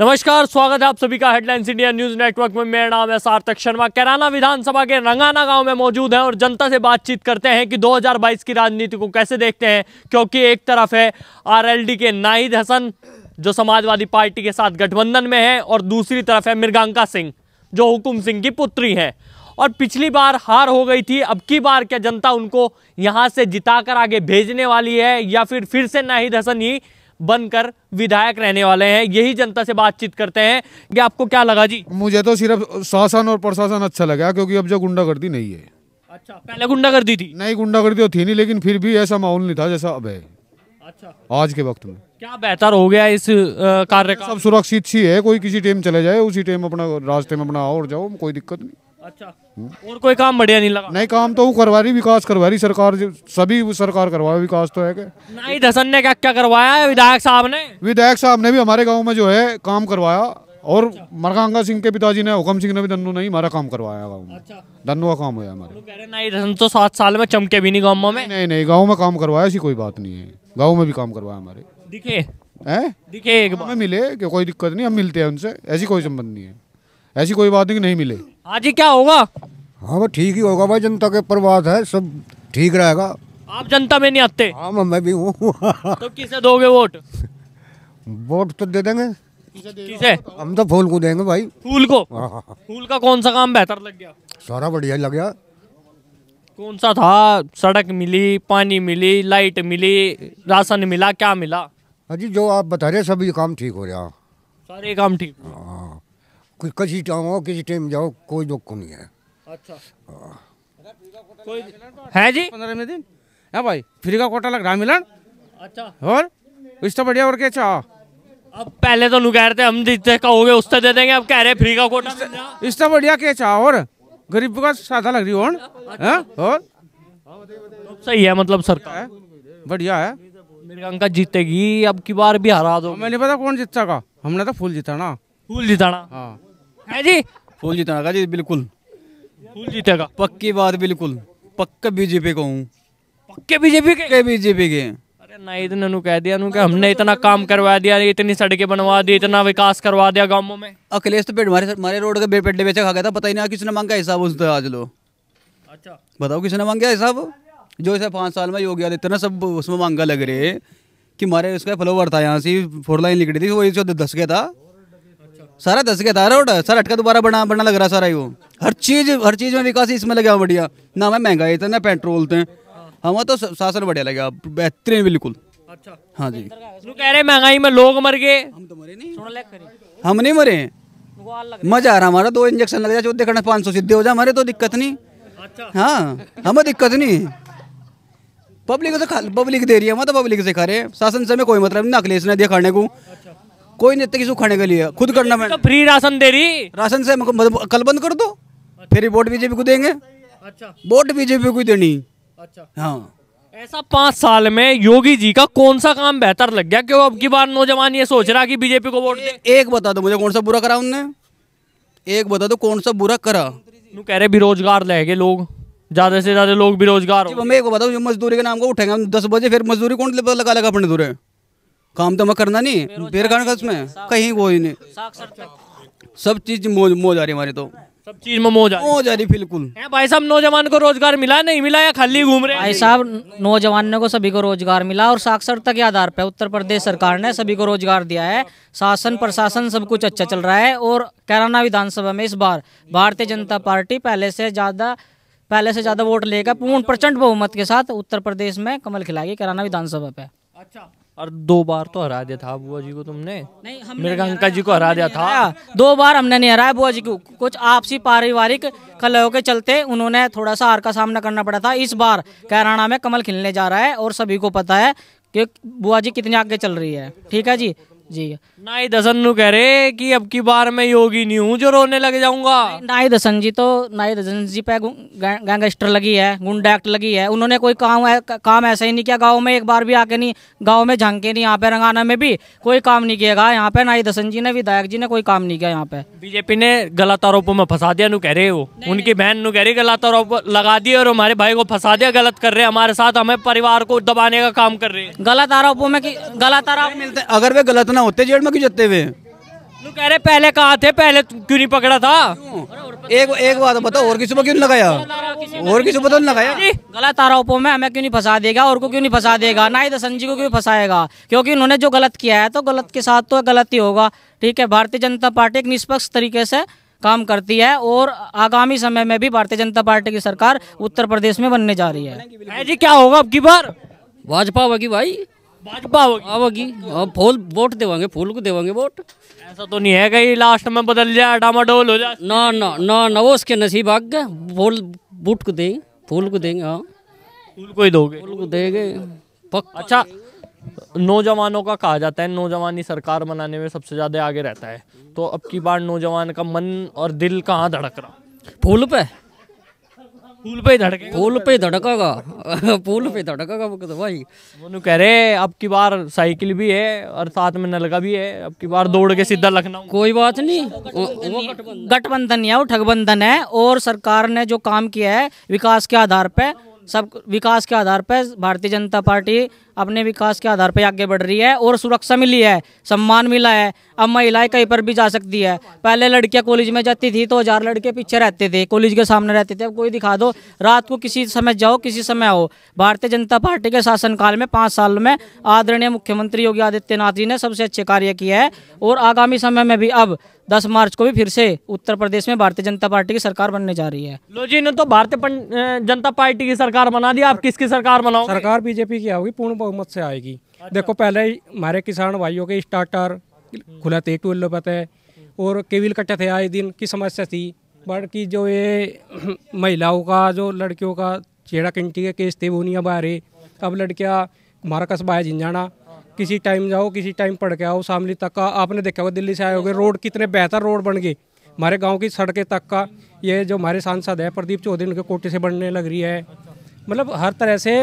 नमस्कार स्वागत है आप सभी का हेडलाइंस इंडिया न्यूज नेटवर्क में मेरा नाम है सार्थक शर्मा कैराना विधानसभा के रंगाना गांव में मौजूद हैं और जनता से बातचीत करते हैं कि 2022 की राजनीति को कैसे देखते हैं क्योंकि एक तरफ है आरएलडी के नाहिद हसन जो समाजवादी पार्टी के साथ गठबंधन में है और दूसरी तरफ है मृगांका सिंह जो हुकुम सिंह की पुत्री हैं और पिछली बार हार हो गई थी अब की बार क्या जनता उनको यहाँ से जिता आगे भेजने वाली है या फिर फिर से नाहिद हसन ही बनकर विधायक रहने वाले हैं यही जनता से बातचीत करते हैं कि आपको क्या लगा जी मुझे तो सिर्फ शासन और प्रशासन अच्छा लगा क्योंकि अब जो गुंडागर्दी नहीं है अच्छा पहले गुंडागर्दी थी नहीं गुंडागर्दी तो थी नहीं लेकिन फिर भी ऐसा माहौल नहीं था जैसा अब है अच्छा आज के वक्त में क्या बेहतर हो गया इस कार्य का सब सुरक्षित सी है कोई किसी टाइम चले जाए उसी टाइम अपना रास्ते में अपना और जाओ कोई दिक्कत नहीं अच्छा और कोई काम बढ़िया नहीं लगा नहीं काम तो वो करवा रही विकास करवा रही सरकार सभी सरकार करवा विकास तो है के नहीं दसन ने क्या क्या करवाया है विधायक साहब ने विधायक साहब ने भी हमारे गाँव में जो है काम करवाया और अच्छा। सिंह के पिताजी ने हुक्म सिंह ने भी धनु नहीं हमारा काम करवाया गाँव में अच्छा। धनु का काम हुआ हमारे नहीं धसन तो सात साल में चमके भी नहीं गाँव में नहीं नहीं गाँव में काम करवाया ऐसी कोई बात नहीं है गाँव में भी काम करवाया हमारे दिखे है दिखे एक बार मिले कोई दिक्कत नहीं हम मिलते हैं उनसे ऐसी कोई संबंध नहीं है ऐसी कोई बात नहीं नहीं मिले आज ही क्या होगा हाँ वो ठीक ही होगा भाई जनता के प्रवास है सब ठीक रहेगा आप जनता में नहीं आते हाँ मैं भी हूँ तो किसे दोगे वोट वोट तो दे देंगे किसे हम तो फूल को देंगे भाई फूल को हाँ, हाँ, हाँ। फूल का कौन सा काम बेहतर लग गया सारा बढ़िया लग गया कौन सा था सड़क मिली पानी मिली लाइट मिली राशन मिला क्या मिला हाँ जी जो आप बता रहे सभी काम ठीक हो रहा सारे काम ठीक किसी टाइम आओ किसी टाइम जाओ कोई दुख नहीं है अच्छा हाँ। कोई तो है जी पंद्रह में दिन है हाँ भाई फ्री का कोटा लग रहा मिलन अच्छा और इस तो बढ़िया और क्या अच्छा अब पहले तो लुगैर थे हम जितने कहोगे उससे दे देंगे अब कह रहे फ्री का कोटा इस तो बढ़िया क्या अच्छा और गरीब का साधा लग रही हो और अच्छा। हाँ, तो सही है मतलब सरकार बढ़िया है अंका जीतेगी अब की बार भी हरा दो मैंने पता कौन जीतेगा हमने तो फूल जीता ना फूल जीता ना हाँ है जी फूल जीतना जी बिल्कुल फूल जीतेगा पक्की बात बिल्कुल पक्के बीजेपी को हूँ पक्के बीजेपी के बीजेपी के अरे कह दिया कि हमने इतना काम करवा दिया इतनी सड़कें बनवा दी इतना विकास करवा दिया गांवों में अखिलेश तो पेड़ मारे रोड के पेट बेचा खा गया था पता ही ना किसने मांगा हिसाब उस आज लो अच्छा बताओ किसने मांगा हिसाब जो इसे पांच साल में योगी आदित्य ना सब उसमें मांगा लग रहे कि मारे उसका फ्लोवर था यहाँ से फोर लाइन निकली थी वो एक दस गया था सारा दस गया था रोड सर हटका दोबारा बना बना लग रहा सारा ही वो हर चीज हर चीज में विकास इसमें लगे बढ़िया ना हमें महंगाई थे तो ना पेट्रोल थे तो। हम तो शासन बढ़िया लगे बेहतरीन बिल्कुल अच्छा हाँ जी कह रहे महंगाई में लोग मर गए हम तो मरे नहीं हम नहीं मरे मजा आ रहा हमारा दो इंजेक्शन लग जाए करना पाँच सौ सीधे हो जाए हमारे तो दिक्कत नहीं अच्छा। हाँ हमें दिक्कत नहीं पब्लिक से पब्लिक दे रही है हम तो पब्लिक से खा रहे शासन से हमें कोई मतलब नहीं अखिलेश ने दिया खाने को अच्छा। कोई नहीं किसी को खाने के लिए खुद करना मैं तो फ्री राशन दे रही राशन से मतलब कल बंद कर दो फिर वोट बीजेपी को देंगे अच्छा वोट बीजेपी को देनी अच्छा हाँ ऐसा पांच साल में योगी जी का कौन सा काम बेहतर लग गया क्यों अब की बार नौजवान ये सोच रहा कि बीजेपी को वोट दे एक बता दो मुझे कौन सा बुरा करा उनने एक बता दो कौन सा बुरा करा कह रहे बेरोजगार रह गए लोग ज्यादा से ज्यादा लोग बेरोजगार हो मैं एक बताओ मजदूरी के नाम को उठेंगे दस बजे फिर मजदूरी कौन लगा लगा अपने दूर काम तो मैं करना नहीं बेरखान का उसमें कहीं वो ही नहीं सब चीज मौज मौज आ रही हमारी तो सब चीज में मौज मौज आ रही बिल्कुल भाई साहब नौजवान को रोजगार मिला नहीं मिला या खाली घूम रहे भाई साहब नौजवानों को सभी को रोजगार मिला और साक्षरता के आधार पर उत्तर प्रदेश सरकार ने सभी को रोजगार दिया है शासन प्रशासन सब कुछ अच्छा चल रहा है और कैराना विधानसभा में इस बार भारतीय जनता पार्टी पहले से ज्यादा पहले से ज्यादा वोट लेगा पूर्ण प्रचंड बहुमत के साथ उत्तर प्रदेश में कमल खिलाएगी कैराना विधानसभा पे अच्छा और दो बार तो हरा दिया था बुआ जी को तुमने नहीं हमने अंकल जी को हरा दिया था दो बार हमने नहीं हराया बुआ जी को कुछ आपसी पारिवारिक कलहों के चलते उन्होंने थोड़ा सा हार का सामना करना पड़ा था इस बार कैराना में कमल खिलने जा रहा है और सभी को पता है कि बुआ जी कितनी आगे चल रही है ठीक है जी जी नाई दसन नु कह रहे कि अब की बार मैं योगी नहीं हूँ जो रोने लग जाऊंगा नाई दसन जी तो नाई दसन जी पे गैंगस्टर लगी है गुंडा एक्ट लगी है उन्होंने कोई काम काम ऐसा ही नहीं किया गाँव में एक बार भी आके नहीं गाँव में झांके नहीं यहाँ पे रंगाना में भी कोई काम नहीं किया यहाँ पे नाई दसन जी ने विधायक जी ने कोई काम नहीं किया यहाँ पे बीजेपी ने गलत आरोपों में फंसा दिया नु कह रहे हो उनकी बहन नु कह रही गलत आरोप लगा दिए और हमारे भाई को फंसा दिया गलत कर रहे हैं हमारे साथ हमें परिवार को दबाने का काम कर रहे हैं गलत आरोपों में गलत आरोप मिलते अगर वे गलत ना ना होते जेल में क्यों जते हुए कह रहे पहले कहा थे पहले क्यों नहीं पकड़ा था एक एक बात बताओ और किसी पर क्यों लगाया और किसी पर तो लगाया गलत आरोपों में हमें क्यों नहीं फंसा देगा और को क्यों नहीं फंसा देगा ना ही दसन जी को क्यों फंसाएगा क्योंकि उन्होंने जो गलत किया है तो गलत के साथ तो गलत ही होगा ठीक है भारतीय जनता पार्टी एक निष्पक्ष तरीके से काम करती है और आगामी समय में भी भारतीय जनता पार्टी की सरकार उत्तर प्रदेश में बनने जा रही है जी क्या होगा अब की बार भाजपा होगी भाई भाजपा होगी होगी हाँ, फूल वोट देवांगे फूल को देवांगे वोट ऐसा तो नहीं है कहीं लास्ट में बदल जाए डामाडोल हो जाए ना ना ना ना वो उसके नसीब आग गए फूल बूट को देंगे फूल को देंगे हाँ फूल को ही दोगे फूल को देंगे अच्छा नौजवानों का कहा जाता है नौजवानी सरकार बनाने में सबसे ज़्यादा आगे रहता है तो अब की बार नौजवान का मन और दिल कहाँ धड़क रहा फूल पे पूल पे धड़के पूल पे धड़केगा पूल पे धड़केगा वो तो भाई वो कह रहे अब की बार साइकिल भी है और साथ में नलका भी है अब की बार दौड़ के सीधा लखनऊ कोई बात नहीं गठबंधन है वो ठगबंधन है और सरकार ने जो काम किया है विकास के आधार पर सब विकास के आधार पर भारतीय जनता पार्टी अपने विकास के आधार पर आगे बढ़ रही है और सुरक्षा मिली है सम्मान मिला है अब महिलाएं कहीं पर भी जा सकती है पहले लड़कियां कॉलेज में जाती थी तो हजार लड़के पीछे रहते थे कॉलेज के सामने रहते थे अब कोई दिखा दो रात को किसी समय जाओ किसी समय आओ भारतीय जनता पार्टी के शासनकाल में पाँच साल में आदरणीय मुख्यमंत्री योगी आदित्यनाथ जी ने सबसे अच्छे कार्य किए हैं और आगामी समय में भी अब दस मार्च को भी फिर से उत्तर प्रदेश में भारतीय जनता पार्टी की सरकार बनने जा रही है लो जी ने तो भारतीय जनता पार्टी की सरकार सरकार बना दी आप किसकी सरकार बनाओ सरकार बीजेपी की आओगी पूर्ण बहुमत से आएगी अच्छा। देखो पहले हमारे किसान भाइयों के स्टार्टर खुला थे टूल पता है और केविल कट्टे थे आए दिन की समस्या थी बट की जो ये महिलाओं का जो लड़कियों का चेड़ा किंटी के केस थे वो नहीं अब आ रहे अब लड़कियाँ हमारा कस्बा है जिंजाना किसी टाइम जाओ किसी टाइम पढ़ के आओ शामली तक का आपने देखा होगा दिल्ली से आए हो रोड कितने बेहतर रोड बन गए हमारे गांव की सड़कें तक का ये जो हमारे सांसद है प्रदीप चौधरी उनके कोटे से बनने लग रही है मतलब हर तरह से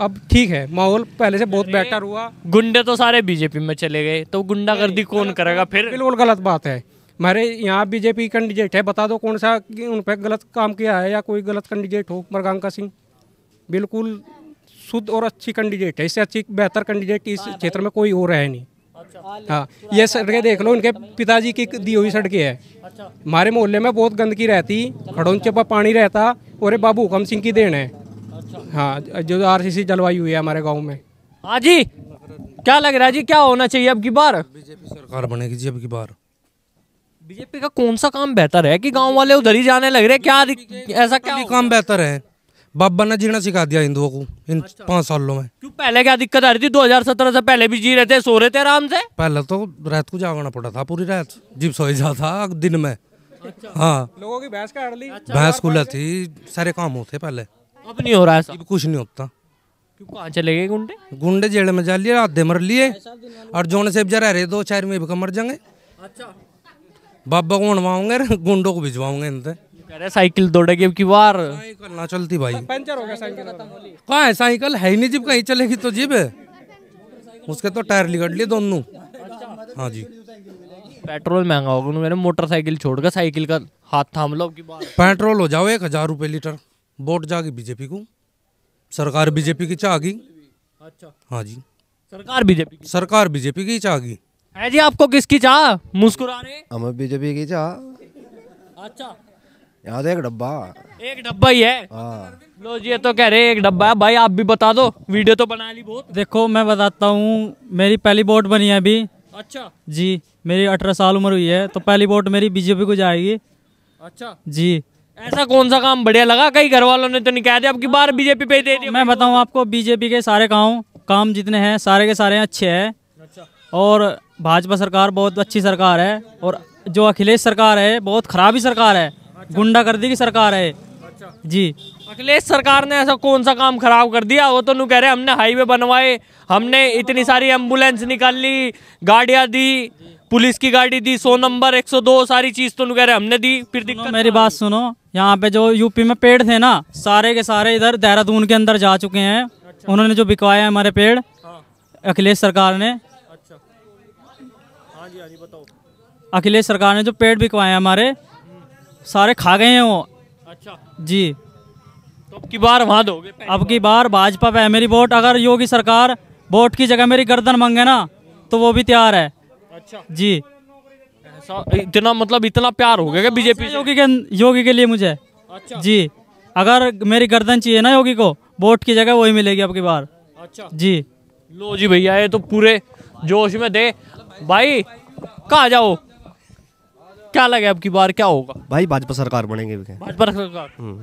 अब ठीक है माहौल पहले से बहुत बेटर हुआ गुंडे तो सारे बीजेपी में चले गए तो गुंडागर्दी कौन करेगा फिर बिल्कुल गलत बात है हमारे यहाँ बीजेपी कैंडिडेट है बता दो कौन सा उन पर गलत काम किया है या कोई गलत कैंडिडेट हो मरगांका सिंह बिल्कुल शुद्ध और अच्छी कैंडिडेट है इससे अच्छी बेहतर कैंडिडेट इस क्षेत्र में कोई हो रहा है नहीं अच्छा। हाँ ये सड़कें देख लो इनके पिताजी की दी हुई सड़कें है अच्छा। हमारे मोहल्ले में बहुत गंदगी रहती खड़ों चप्पा पानी रहता और ये बाबू हुकम सिंह की देन है हाँ जो सी तो जलवायु हुई है हमारे गाँव में हाँ जी क्या लग रहा है जी क्या होना चाहिए अब की बार बीजेपी सरकार बनेगी जी अब की बार बीजेपी का कौन सा काम बेहतर है कि गांव वाले उधर ही जाने लग रहे क्या ऐसा क्या काम बेहतर है बाबा ने जीना सिखा दिया हिंदुओं को इन अच्छा। पाँच सालों में क्यों पहले क्या दिक्कत आ रही थी 2017 से पहले भी जी रहे थे सो रहे थे आराम से पहले तो रात को जागना पड़ा था पूरी रात जीप सोई जा था दिन में अच्छा। हाँ लोगों की भैंस का अच्छा। भैंस खुला थी सारे काम होते पहले अब नहीं हो रहा है कुछ नहीं होता क्यों कहाँ चले गए गुंडे गुंडे जेड़ में जा लिए आधे मर लिए और जोन से जरा रहे दो चार में भी मर जाएंगे अच्छा बाबा को मनवाओगे गुंडों को भिजवाओगे इनसे साइकिल दौड़े की बार ना चलती भाई पंचर हो गया साइकिल कहाँ है साइकिल है ही नहीं जीप कहीं चलेगी तो जीप उसके तो टायर निकट लिए दोनों अच्छा। हाँ जी पेट्रोल महंगा होगा मैंने मोटरसाइकिल छोड़कर साइकिल का हाथ थाम लो पेट्रोल हो जाओ एक हजार रुपए लीटर वोट जागी बीजेपी को सरकार बीजेपी की चाहगी अच्छा हाँ जी सरकार बीजेपी सरकार बीजेपी की चाहगी है जी आपको किसकी चाह मुस्कुरा रहे हमें बीजेपी की चाह अच्छा यहाँ तो एक डब्बा एक डब्बा ही है हाँ। लो ये तो कह रहे एक डब्बा है भाई आप भी बता दो वीडियो तो बना ली बहुत देखो मैं बताता हूँ मेरी पहली वोट बनी है अभी अच्छा जी मेरी अठारह साल उम्र हुई है तो पहली वोट मेरी बीजेपी को जाएगी अच्छा जी ऐसा कौन सा काम बढ़िया लगा कई घर वालों ने तो नहीं कहा दिया आपकी बार बीजेपी पे दे दी मैं बताऊँ आपको बीजेपी के सारे काम काम जितने हैं सारे के सारे अच्छे है अच्छा। और भाजपा सरकार बहुत अच्छी सरकार है और जो अखिलेश सरकार है बहुत खराब ही सरकार है अच्छा। गुंडागर्दी की सरकार है अच्छा। जी अखिलेश सरकार ने ऐसा कौन सा काम खराब कर दिया वो तो नु कह रहे हमने हाईवे बनवाए हमने इतनी सारी एम्बुलेंस निकाल ली गाड़ियाँ दी पुलिस की गाड़ी दी सौ नंबर एक सौ दो सारी चीज तो कह रहे हमने दी फिर दिक्कत मेरी बात सुनो यहाँ पे जो यूपी में पेड़ थे ना सारे के सारे इधर देहरादून के अंदर जा चुके हैं अच्छा। उन्होंने जो बिकवाए हमारे पेड़ हाँ। अखिलेश सरकार ने अच्छा हाँ हाँ जी बताओ अखिलेश सरकार ने जो पेड़ बिकवाए हैं हमारे सारे खा गए हैं वो अच्छा जी तो अब की बार वहाँ दोगे अब की बार भाजपा पे है मेरी वोट अगर योगी सरकार वोट की जगह मेरी गर्दन मांगे ना तो वो भी तैयार है अच्छा जी इतना मतलब इतना प्यार हो गया क्या बीजेपी योगी के योगी के लिए मुझे अच्छा जी अगर मेरी गर्दन चाहिए ना योगी को वोट की जगह वही मिलेगी आपकी बार अच्छा जी लो जी भैया ये तो पूरे जोश में दे भाई कहा जाओ क्या लगे आपकी बार क्या होगा भाई भाजपा सरकार बनेंगे भाजपा सरकार हम्म।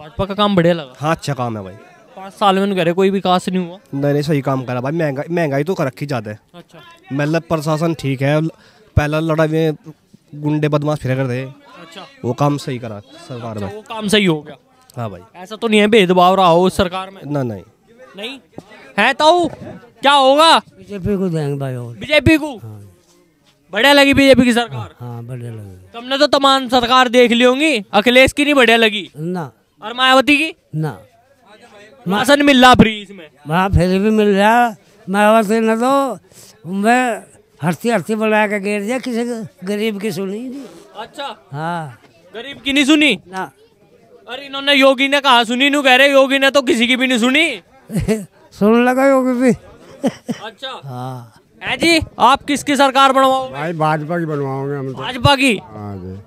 भाजपा का काम बढ़िया लगा हाँ अच्छा काम है भाई पाँच साल में रहे कोई विकास नहीं हुआ नहीं नहीं सही काम करा भाई महंगाई महंगाई तो कर रखी ज़्यादा अच्छा मतलब प्रशासन ठीक है पहला लड़ाई में गुंडे बदमाश फिरा करते अच्छा वो काम सही करा सरकार अच्छा, में वो काम सही हो गया हाँ भाई ऐसा तो नहीं है भेदभाव रहा हो सरकार में ना नहीं नहीं है तो क्या होगा बीजेपी को देंगे भाई और बीजेपी को हाँ। बढ़िया लगी बीजेपी की सरकार हाँ बढ़िया लगी तुमने तो तमाम सरकार देख ली होंगी अखिलेश की नहीं बढ़िया लगी ना और मायावती की ना राशन मिल फ्री इसमें हाँ फ्री भी मिल रहा मैं वैसे न तो मैं हंसती हंसती बना के गेर दिया किसी गरीब की सुनी नहीं अच्छा हाँ गरीब की नहीं सुनी ना अरे इन्होंने योगी ने कहा सुनी नू कह रहे योगी ने तो किसी की भी नहीं सुनी सुन लगा योगी भी अच्छा हाँ जी आप किसकी सरकार बनवाओ भाई भाजपा की बनवाओगे हम तो। भाजपा की हाँ जी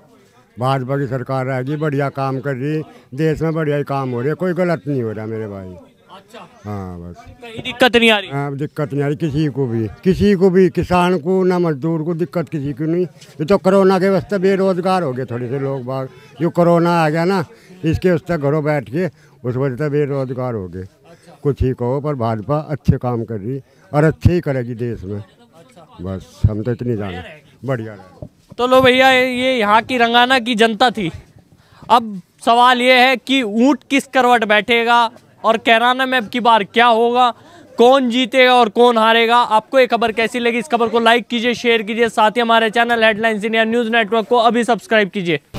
भाजपा की सरकार आएगी बढ़िया काम कर रही देश में बढ़िया ही काम हो रहा है कोई गलत नहीं हो रहा मेरे भाई अच्छा हाँ बस तो कहीं दिक्कत नहीं आ रही हाँ दिक्कत नहीं आ रही किसी को भी किसी को भी किसान को ना मजदूर को दिक्कत किसी को नहीं ये तो कोरोना के वास्ते बेरोजगार हो गए थोड़े से लोग बाग जो कोरोना आ गया ना इसके वास्ते घरों बैठ के उस वजह से बेरोजगार हो गए अच्छा। कुछ ही कहो पर भाजपा अच्छे काम कर रही और अच्छे ही करेगी देश में अच्छा। बस हम तो इतनी जाने बढ़िया रहे तो लो भैया ये यहाँ की रंगाना की जनता थी अब सवाल ये है कि ऊँट किस करवट बैठेगा और कैराना में अब की बार क्या होगा कौन जीतेगा और कौन हारेगा आपको ये खबर कैसी लगी इस खबर को लाइक कीजिए शेयर कीजिए साथ ही हमारे channel headlines India news network को अभी सब्सक्राइब कीजिए